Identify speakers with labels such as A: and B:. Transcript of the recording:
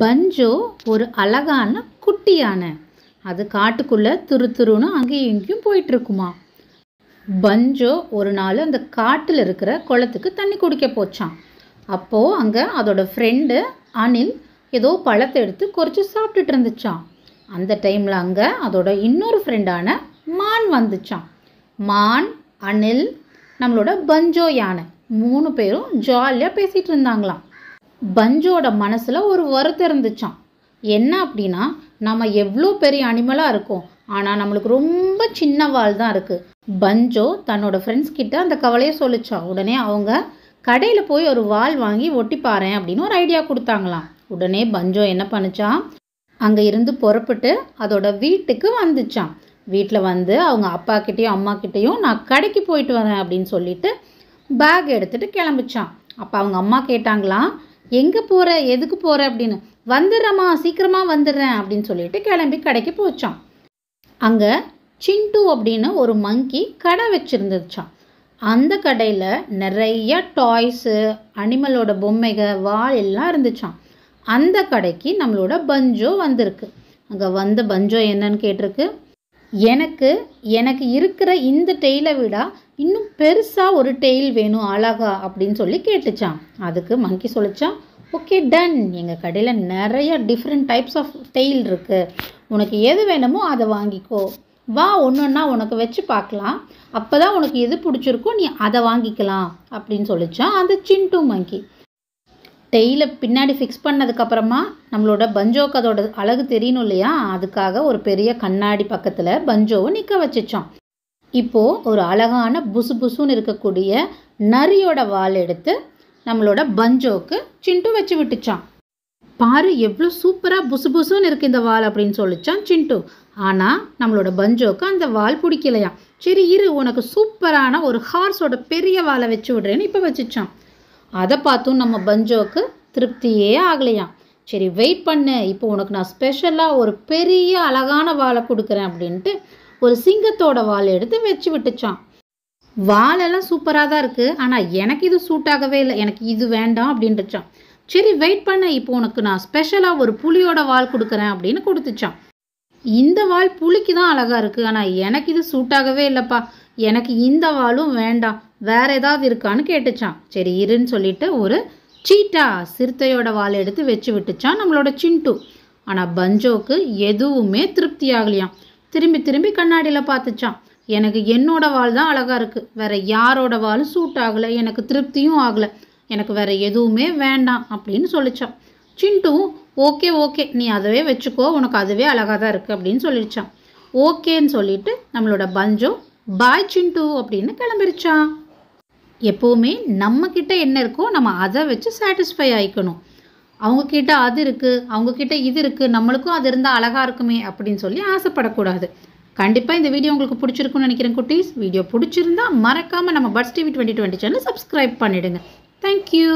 A: பஞ்சோ ஒரு அழகான குட்டி யானை அது காட்டுக்குள்ளே துரு துருன்னு அங்கேயும் இங்கேயும் போயிட்டுருக்குமா பஞ்சோ ஒரு நாள் அந்த காட்டில் இருக்கிற குளத்துக்கு தண்ணி குடிக்க போச்சான் அப்போது அங்கே அதோட ஃப்ரெண்டு அனில் ஏதோ பழத்தை எடுத்து குறைச்சி சாப்பிட்டுட்டு இருந்துச்சான் அந்த டைமில் அங்கே அதோட இன்னொரு ஃப்ரெண்டான மான் வந்துச்சான் மான் அனில் நம்மளோட பஞ்சோ யானை மூணு பேரும் ஜாலியாக பேசிகிட்டு இருந்தாங்களாம் பஞ்சோட மனசில் ஒரு வருத்தம் இருந்துச்சான் என்ன அப்படின்னா நம்ம எவ்வளோ பெரிய அனிமலாக இருக்கோம் ஆனால் நம்மளுக்கு ரொம்ப சின்ன வாழ் தான் இருக்குது பஞ்சோ தன்னோட ஃப்ரெண்ட்ஸ் கிட்ட அந்த கவலையை சொல்லிச்சான் உடனே அவங்க கடையில் போய் ஒரு வால் வாங்கி ஒட்டிப்பாரு அப்படின்னு ஒரு ஐடியா கொடுத்தாங்களாம் உடனே பஞ்சோ என்ன பண்ணிச்சான் அங்கே இருந்து புறப்பட்டு அதோட வீட்டுக்கு வந்துச்சான் வீட்டில் வந்து அவங்க அப்பா அம்மா அம்மாக்கிட்டேயும் நான் கடைக்கு போயிட்டு வரேன் அப்படின்னு சொல்லிட்டு பேக் எடுத்துகிட்டு கிளம்பிச்சான் அப்போ அவங்க அம்மா கேட்டாங்களாம் எங்கே போகிற எதுக்கு போகிற அப்படின்னு வந்துடுறேம்மா சீக்கிரமாக வந்துடுறேன் அப்படின்னு சொல்லிட்டு கிளம்பி கடைக்கு போச்சான் அங்கே சிண்டு அப்படின்னு ஒரு மங்கி கடை வச்சுருந்துச்சான் அந்த கடையில் நிறைய டாய்ஸு அனிமலோட பொம்மைகள் வால் எல்லாம் இருந்துச்சான் அந்த கடைக்கு நம்மளோட பஞ்சோ வந்திருக்கு அங்கே வந்த பஞ்சோ என்னன்னு கேட்டிருக்கு எனக்கு எனக்கு இருக்கிற இந்த டெய்லை விட இன்னும் பெருசாக ஒரு டெய்ல் வேணும் அழகா அப்படின்னு சொல்லி கேட்டுச்சான் அதுக்கு மங்கி சொல்லிச்சான் ஓகே டன் எங்கள் கடையில் நிறைய டிஃப்ரெண்ட் டைப்ஸ் ஆஃப் டெய்ல் இருக்குது உனக்கு எது வேணுமோ அதை வாங்கிக்கோ வா ஒன்று ஒன்றா உனக்கு வச்சு பார்க்கலாம் அப்போ தான் உனக்கு எது பிடிச்சிருக்கோ நீ அதை வாங்கிக்கலாம் அப்படின்னு சொல்லிச்சான் அந்த சின்ட்டு மங்கி டெய்லை பின்னாடி ஃபிக்ஸ் பண்ணதுக்கப்புறமா நம்மளோட பஞ்சோக்கு அதோட அழகு தெரியணும் இல்லையா அதுக்காக ஒரு பெரிய கண்ணாடி பக்கத்தில் பஞ்சோவை நிற்க வச்சுச்சோம் இப்போது ஒரு அழகான புசு புசுன்னு இருக்கக்கூடிய நரியோட வால் எடுத்து நம்மளோட பஞ்சோக்கு சின்ட்டு வச்சு விட்டுச்சான் பாரு எவ்வளோ சூப்பராக புசு புசுன்னு இருக்குது இந்த வால் அப்படின்னு சொல்லிச்சான் சின்ட்டு ஆனால் நம்மளோட பஞ்சோக்கு அந்த வால் பிடிக்கலையாம் சரி இரு உனக்கு சூப்பரான ஒரு ஹார்ஸோட பெரிய வாலை வச்சு விடுறேன்னு இப்போ வச்சுச்சான் அதை பார்த்தும் நம்ம பஞ்சோக்கு திருப்தியே ஆகலையாம் சரி வெயிட் பண்ணு இப்போ உனக்கு நான் ஸ்பெஷலாக ஒரு பெரிய அழகான வாழை கொடுக்குறேன் அப்படின்ட்டு ஒரு சிங்கத்தோட வாழை எடுத்து வச்சு விட்டுச்சான் வாழெல்லாம் சூப்பராக தான் இருக்குது ஆனால் எனக்கு இது சூட்டாகவே இல்லை எனக்கு இது வேண்டாம் அப்படின்ட்டுச்சான் சரி வெயிட் பண்ண இப்போ உனக்கு நான் ஸ்பெஷலாக ஒரு புளியோட வால் கொடுக்குறேன் அப்படின்னு கொடுத்துச்சான் இந்த வால் புளிக்கு தான் அழகாக இருக்குது ஆனால் எனக்கு இது சூட்டாகவே இல்லைப்பா எனக்கு இந்த வாலும் வேண்டாம் வேறு ஏதாவது இருக்கான்னு கேட்டுச்சான் சரி இருன்னு சொல்லிட்டு ஒரு சீட்டா சிறுத்தையோட வாழை எடுத்து வச்சு விட்டுச்சான் நம்மளோட சிண்டு ஆனால் பஞ்சோக்கு எதுவுமே திருப்தி ஆகலையாம் திரும்பி திரும்பி கண்ணாடியில் பார்த்துச்சான் எனக்கு என்னோட வால் தான் அழகாக இருக்குது வேற யாரோட வாலும் சூட் ஆகலை எனக்கு திருப்தியும் ஆகலை எனக்கு வேற எதுவுமே வேண்டாம் அப்படின்னு சொல்லிச்சான் சிண்டும் ஓகே ஓகே நீ அதவே வச்சுக்கோ உனக்கு அதுவே அழகாக தான் இருக்குது அப்படின்னு சொல்லிடுச்சான் ஓகேன்னு சொல்லிட்டு நம்மளோட பஞ்சோ பாய் சிண்டு அப்படின்னு கிளம்பிருச்சான் எப்போவுமே நம்மக்கிட்ட என்ன இருக்கோ நம்ம அதை வச்சு சாட்டிஸ்ஃபை ஆகிக்கணும் அவங்கக்கிட்ட அது இருக்குது அவங்கக்கிட்ட இது இருக்குது நம்மளுக்கும் அது இருந்தால் அழகாக இருக்குமே அப்படின்னு சொல்லி ஆசைப்படக்கூடாது கண்டிப்பாக இந்த வீடியோ உங்களுக்கு பிடிச்சிருக்குன்னு நினைக்கிறேன் குட்டீஸ் வீடியோ பிடிச்சிருந்தா மறக்காமல் நம்ம buds TV twenty twenty channel subscribe பண்ணிவிடுங்க தேங்க்யூ